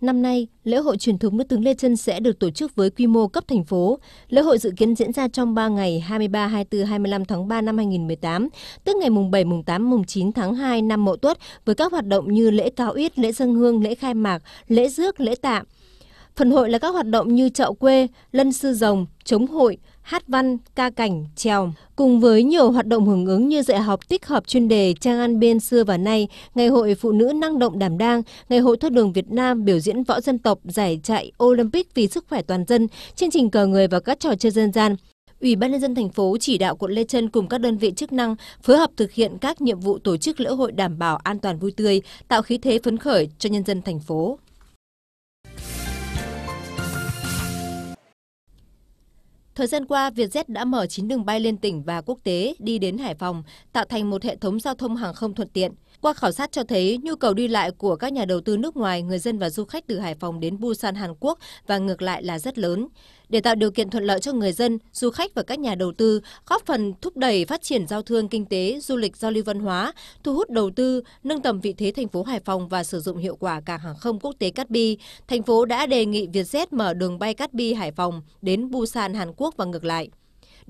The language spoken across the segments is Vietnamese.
Năm nay, lễ hội truyền thống nữ tướng Lê Trân sẽ được tổ chức với quy mô cấp thành phố. Lễ hội dự kiến diễn ra trong 3 ngày 23, 24, 25 tháng 3 năm 2018, tức ngày mùng 7, mùng 8, mùng 9 tháng 2 năm Mậu Tuất với các hoạt động như lễ cao yết, lễ dân hương, lễ khai mạc, lễ rước, lễ tạm. Phần hội là các hoạt động như chợ quê, lân sư rồng, chống hội, hát văn, ca cảnh, trèo. Cùng với nhiều hoạt động hưởng ứng như dạy học tích hợp chuyên đề trang ăn bên xưa và nay, Ngày hội Phụ nữ năng động đảm đang, Ngày hội thoát đường Việt Nam biểu diễn võ dân tộc, giải chạy Olympic vì sức khỏe toàn dân, chương trình cờ người và các trò chơi dân gian. Ủy ban nhân dân thành phố chỉ đạo quận Lê Trân cùng các đơn vị chức năng phối hợp thực hiện các nhiệm vụ tổ chức lễ hội đảm bảo an toàn vui tươi, tạo khí thế phấn khởi cho nhân dân thành phố. Thời gian qua, Vietjet đã mở 9 đường bay liên tỉnh và quốc tế đi đến Hải Phòng, tạo thành một hệ thống giao thông hàng không thuận tiện. Qua khảo sát cho thấy, nhu cầu đi lại của các nhà đầu tư nước ngoài, người dân và du khách từ Hải Phòng đến Busan, Hàn Quốc và ngược lại là rất lớn. Để tạo điều kiện thuận lợi cho người dân, du khách và các nhà đầu tư, góp phần thúc đẩy phát triển giao thương kinh tế, du lịch giao lưu văn hóa, thu hút đầu tư, nâng tầm vị thế thành phố Hải Phòng và sử dụng hiệu quả cảng hàng không quốc tế Cát Bi, thành phố đã đề nghị Vietjet mở đường bay Cát Bi Hải Phòng đến Busan, Hàn Quốc và ngược lại.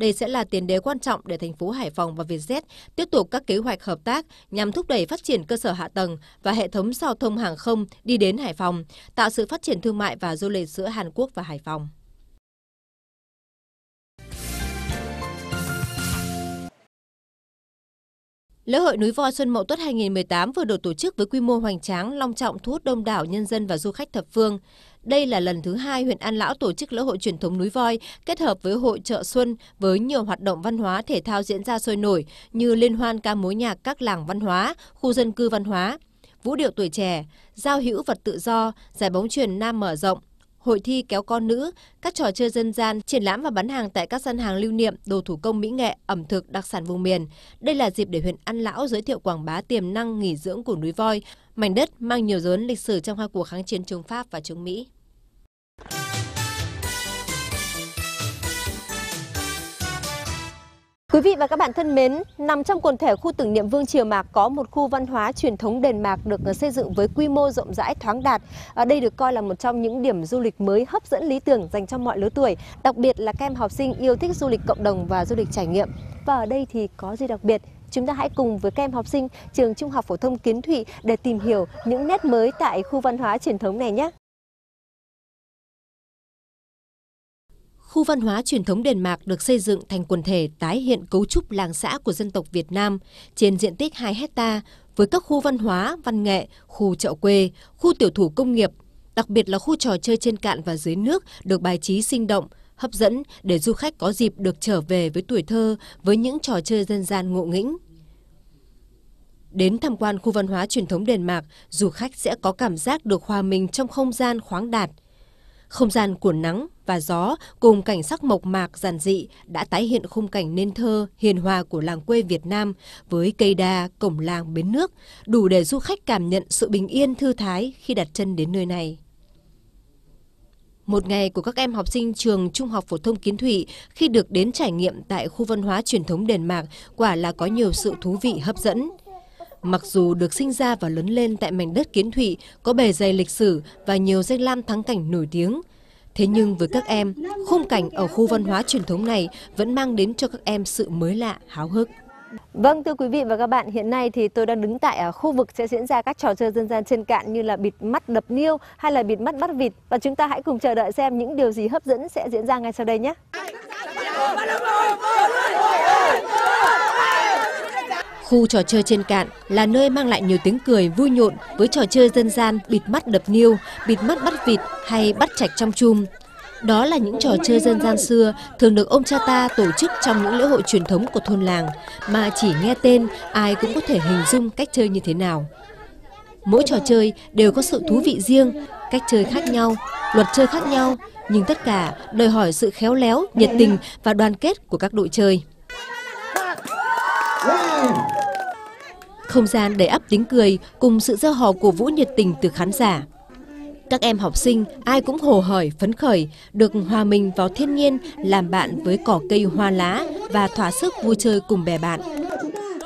Đây sẽ là tiền đề quan trọng để thành phố Hải Phòng và Vietjet tiếp tục các kế hoạch hợp tác nhằm thúc đẩy phát triển cơ sở hạ tầng và hệ thống giao thông hàng không đi đến Hải Phòng, tạo sự phát triển thương mại và du lịch giữa Hàn Quốc và Hải Phòng. Lễ hội núi voi Xuân Mậu Tuất 2018 vừa được tổ chức với quy mô hoành tráng, long trọng thu hút đông đảo nhân dân và du khách thập phương. Đây là lần thứ hai huyện An Lão tổ chức lễ hội truyền thống núi voi kết hợp với hội chợ xuân với nhiều hoạt động văn hóa thể thao diễn ra sôi nổi như liên hoan ca mối nhạc các làng văn hóa, khu dân cư văn hóa, vũ điệu tuổi trẻ, giao hữu vật tự do, giải bóng truyền nam mở rộng, hội thi kéo con nữ, các trò chơi dân gian, triển lãm và bán hàng tại các gian hàng lưu niệm, đồ thủ công mỹ nghệ, ẩm thực đặc sản vùng miền. Đây là dịp để huyện An Lão giới thiệu quảng bá tiềm năng nghỉ dưỡng của núi voi, mảnh đất mang nhiều dấu lịch sử trong hai cuộc kháng chiến chống Pháp và chống Mỹ. Quý vị và các bạn thân mến, nằm trong quần thể khu tưởng niệm Vương Triều Mạc có một khu văn hóa truyền thống đền Mạc được xây dựng với quy mô rộng rãi thoáng đạt. À, đây được coi là một trong những điểm du lịch mới hấp dẫn lý tưởng dành cho mọi lứa tuổi, đặc biệt là các em học sinh yêu thích du lịch cộng đồng và du lịch trải nghiệm. Và ở đây thì có gì đặc biệt? Chúng ta hãy cùng với các em học sinh trường Trung học phổ thông Kiến Thụy để tìm hiểu những nét mới tại khu văn hóa truyền thống này nhé. khu văn hóa truyền thống Đền Mạc được xây dựng thành quần thể tái hiện cấu trúc làng xã của dân tộc Việt Nam trên diện tích 2 hecta với các khu văn hóa, văn nghệ, khu chợ quê, khu tiểu thủ công nghiệp, đặc biệt là khu trò chơi trên cạn và dưới nước được bài trí sinh động, hấp dẫn để du khách có dịp được trở về với tuổi thơ với những trò chơi dân gian ngộ nghĩnh. Đến tham quan khu văn hóa truyền thống Đền Mạc, du khách sẽ có cảm giác được hòa mình trong không gian khoáng đạt. Không gian của nắng, và gió cùng cảnh sắc mộc mạc giản dị đã tái hiện khung cảnh nên thơ, hiền hòa của làng quê Việt Nam với cây đa, cổng làng, bến nước, đủ để du khách cảm nhận sự bình yên thư thái khi đặt chân đến nơi này. Một ngày của các em học sinh trường Trung học Phổ thông Kiến Thụy khi được đến trải nghiệm tại khu văn hóa truyền thống Đền Mạc quả là có nhiều sự thú vị hấp dẫn. Mặc dù được sinh ra và lớn lên tại mảnh đất Kiến Thụy có bề dày lịch sử và nhiều danh lam thắng cảnh nổi tiếng, Thế nhưng với các em, khung cảnh ở khu văn hóa truyền thống này vẫn mang đến cho các em sự mới lạ, háo hức. Vâng thưa quý vị và các bạn, hiện nay thì tôi đang đứng tại à, khu vực sẽ diễn ra các trò chơi dân gian trên cạn như là bịt mắt đập niêu hay là bịt mắt bắt vịt và chúng ta hãy cùng chờ đợi xem những điều gì hấp dẫn sẽ diễn ra ngay sau đây nhé. Khu trò chơi trên cạn là nơi mang lại nhiều tiếng cười vui nhộn với trò chơi dân gian bịt mắt đập niêu, bịt mắt bắt vịt hay bắt chạch trong chum. Đó là những trò chơi dân gian xưa thường được ông cha ta tổ chức trong những lễ hội truyền thống của thôn làng mà chỉ nghe tên ai cũng có thể hình dung cách chơi như thế nào. Mỗi trò chơi đều có sự thú vị riêng, cách chơi khác nhau, luật chơi khác nhau, nhưng tất cả đòi hỏi sự khéo léo, nhiệt tình và đoàn kết của các đội chơi. Wow. Không gian đầy ắp tiếng cười cùng sự gieo hò của vũ nhiệt tình từ khán giả. Các em học sinh ai cũng hồ hởi, phấn khởi, được hòa mình vào thiên nhiên, làm bạn với cỏ cây hoa lá và thỏa sức vui chơi cùng bè bạn.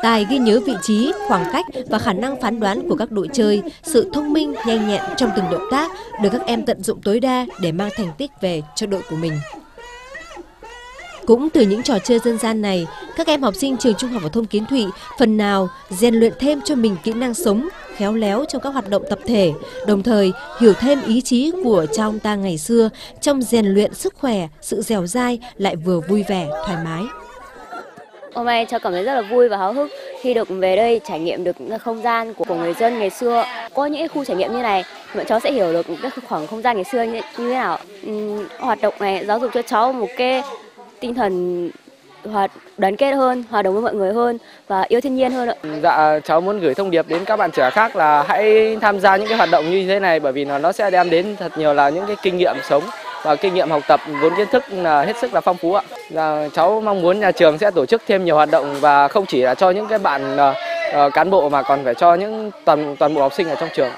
Tài ghi nhớ vị trí, khoảng cách và khả năng phán đoán của các đội chơi, sự thông minh, nhanh nhẹn trong từng động tác được các em tận dụng tối đa để mang thành tích về cho đội của mình. Cũng từ những trò chơi dân gian này, các em học sinh trường Trung học phổ thông Kiến Thụy phần nào rèn luyện thêm cho mình kỹ năng sống, khéo léo trong các hoạt động tập thể, đồng thời hiểu thêm ý chí của cha ông ta ngày xưa trong rèn luyện sức khỏe, sự dẻo dai lại vừa vui vẻ, thoải mái. Hôm nay cháu cảm thấy rất là vui và háo hức khi được về đây trải nghiệm được không gian của, người dân ngày xưa. Có những khu trải nghiệm như này, bọn cháu sẽ hiểu được các khoảng không gian ngày xưa như, như thế nào. Uhm, hoạt động này giáo dục cho cháu một cái tinh thần hoạt đoàn kết hơn, hòa đồng với mọi người hơn và yêu thiên nhiên hơn ạ. Dạ, cháu muốn gửi thông điệp đến các bạn trẻ khác là hãy tham gia những cái hoạt động như thế này bởi vì nó nó sẽ đem đến thật nhiều là những cái kinh nghiệm sống và kinh nghiệm học tập vốn kiến thức là hết sức là phong phú ạ. Là dạ, cháu mong muốn nhà trường sẽ tổ chức thêm nhiều hoạt động và không chỉ là cho những cái bạn uh, cán bộ mà còn phải cho những toàn toàn bộ học sinh ở trong trường.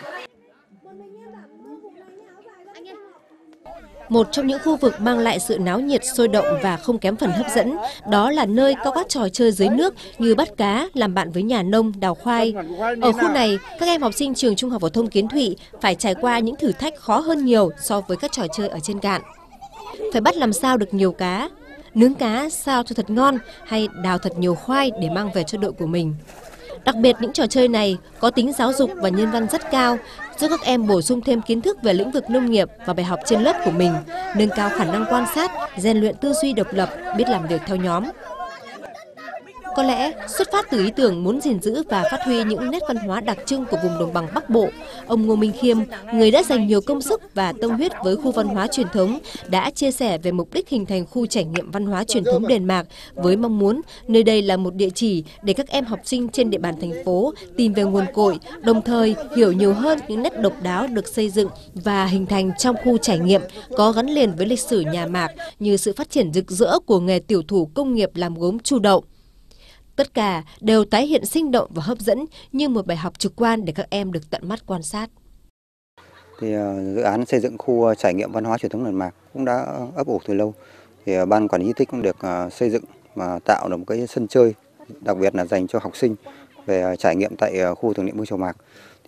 Một trong những khu vực mang lại sự náo nhiệt, sôi động và không kém phần hấp dẫn, đó là nơi có các trò chơi dưới nước như bắt cá, làm bạn với nhà nông, đào khoai. Ở khu này, các em học sinh trường Trung học phổ thông Kiến Thụy phải trải qua những thử thách khó hơn nhiều so với các trò chơi ở trên cạn. Phải bắt làm sao được nhiều cá, nướng cá sao cho thật ngon hay đào thật nhiều khoai để mang về cho đội của mình. Đặc biệt những trò chơi này có tính giáo dục và nhân văn rất cao, giúp các em bổ sung thêm kiến thức về lĩnh vực nông nghiệp và bài học trên lớp của mình, nâng cao khả năng quan sát, rèn luyện tư duy độc lập, biết làm việc theo nhóm. Có lẽ xuất phát từ ý tưởng muốn gìn giữ và phát huy những nét văn hóa đặc trưng của vùng đồng bằng Bắc Bộ, ông Ngô Minh Khiêm, người đã dành nhiều công sức và tâm huyết với khu văn hóa truyền thống, đã chia sẻ về mục đích hình thành khu trải nghiệm văn hóa truyền thống Đền Mạc với mong muốn nơi đây là một địa chỉ để các em học sinh trên địa bàn thành phố tìm về nguồn cội, đồng thời hiểu nhiều hơn những nét độc đáo được xây dựng và hình thành trong khu trải nghiệm có gắn liền với lịch sử nhà Mạc như sự phát triển rực rỡ của nghề tiểu thủ công nghiệp làm gốm chu đậu. Tất cả đều tái hiện sinh động và hấp dẫn như một bài học trực quan để các em được tận mắt quan sát. Thì ờ, dự án xây dựng khu ờ, trải nghiệm văn hóa truyền thống Lần Mạc cũng đã ờ, ấp ủ từ lâu. Thì ban quản lý di tích cũng được xây dựng và tạo được một cái sân chơi đặc biệt là dành cho học sinh về trải nghiệm tại khu tưởng niệm Mương Chầu Mạc.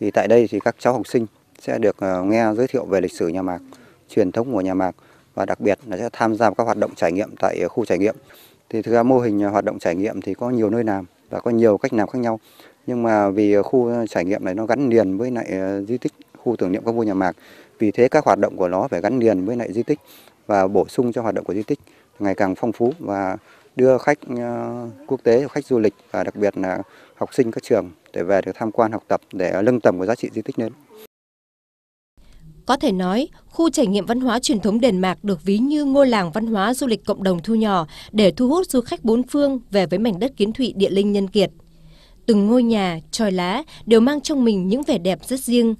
Thì tại đây thì các cháu học sinh sẽ được nghe giới thiệu về lịch sử nhà Mạc, truyền thống của nhà Mạc và đặc biệt là sẽ tham gia các hoạt động trải nghiệm tại khu trải nghiệm thì thực ra mô hình à, hoạt động trải nghiệm thì có nhiều nơi làm và có nhiều cách làm khác nhau nhưng mà vì khu trải nghiệm này nó gắn liền với lại à, di tích khu tưởng niệm các vua nhà mạc vì thế các hoạt động của nó phải gắn liền với lại di tích và bổ sung cho hoạt động của di tích ngày càng phong phú và đưa khách à, quốc tế, khách du lịch và đặc biệt là học sinh các trường để về được tham quan học tập để nâng tầm của giá trị di tích lên. Có thể nói, khu trải nghiệm văn hóa truyền thống Đền Mạc được ví như ngôi làng văn hóa du lịch cộng đồng thu nhỏ để thu hút du khách bốn phương về với mảnh đất kiến thụy địa linh nhân kiệt. Từng ngôi nhà, tròi lá đều mang trong mình những vẻ đẹp rất riêng.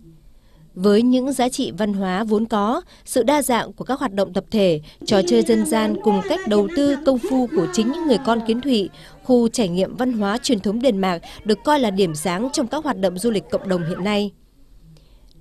Với những giá trị văn hóa vốn có, sự đa dạng của các hoạt động tập thể, trò chơi dân gian cùng cách đầu tư công phu của chính những người con kiến thụy, khu trải nghiệm văn hóa truyền thống Đền Mạc được coi là điểm sáng trong các hoạt động du lịch cộng đồng hiện nay.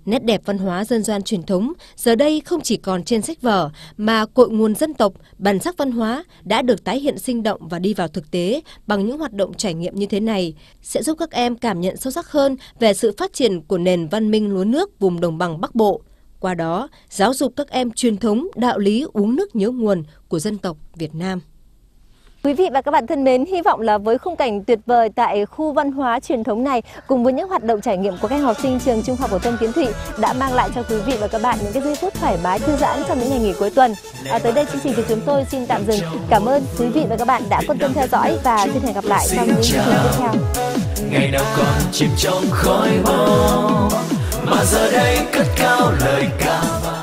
Nét đẹp văn hóa dân gian truyền thống giờ đây không chỉ còn trên sách vở mà cội nguồn dân tộc, bản sắc văn hóa đã được tái hiện sinh động và đi vào thực tế bằng những hoạt động trải nghiệm như thế này sẽ giúp các em cảm nhận sâu sắc hơn về sự phát triển của nền văn minh lúa nước vùng đồng bằng Bắc Bộ. Qua đó, giáo dục các em truyền thống đạo lý uống nước nhớ nguồn của dân tộc Việt Nam. Quý vị và các bạn thân mến, hy vọng là với khung cảnh tuyệt vời tại khu văn hóa truyền thống này cùng với những hoạt động trải nghiệm của các học sinh trường Trung học phổ thông Kiến Thụy đã mang lại cho quý vị và các bạn những cái giây phút thoải mái thư giãn trong những ngày nghỉ cuối tuần. À, tới đây chương trình của chúng tôi xin tạm dừng. Cảm ơn quý vị và các bạn đã quan tâm theo dõi và xin hẹn gặp lại trong những chương trình tiếp theo. Ngày nào còn chìm trong khói bóng mà giờ đây cất cao lời ca